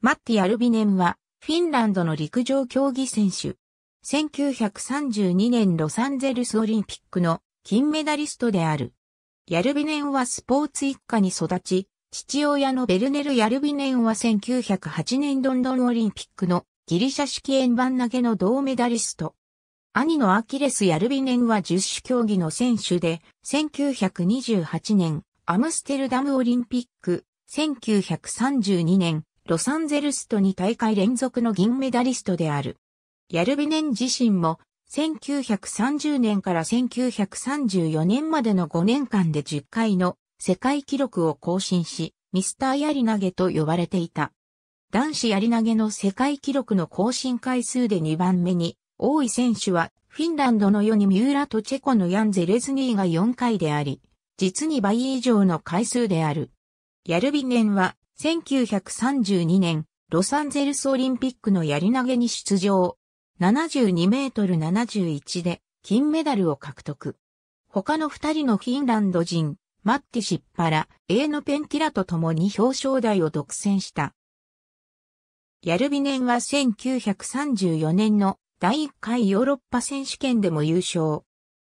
マッティ・アルビネンは、フィンランドの陸上競技選手。1932年ロサンゼルスオリンピックの金メダリストである。ヤルビネンはスポーツ一家に育ち、父親のベルネル・ヤルビネンは1908年ロンドンオリンピックのギリシャ式円盤投げの銅メダリスト。兄のアキレス・ヤルビネンは十種競技の選手で、1928年アムステルダムオリンピック、1932年ロサンゼルスと2大会連続の銀メダリストである。ヤルビネン自身も、1930年から1934年までの5年間で10回の世界記録を更新し、ミスターやり投げと呼ばれていた。男子やり投げの世界記録の更新回数で2番目に、多い選手はフィンランドの世に三浦とチェコのヤンゼレズニーが4回であり、実に倍以上の回数である。ヤルビネンは1932年、ロサンゼルスオリンピックのやり投げに出場。72メートル71で金メダルを獲得。他の二人のフィンランド人、マッティ・シッパラ、エーノ・ペンティラと共に表彰台を独占した。ヤルビネンは1934年の第1回ヨーロッパ選手権でも優勝。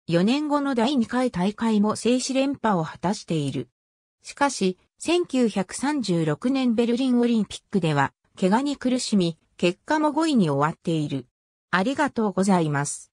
4年後の第2回大会も静止連覇を果たしている。しかし、1936年ベルリンオリンピックでは、怪我に苦しみ、結果も5位に終わっている。ありがとうございます。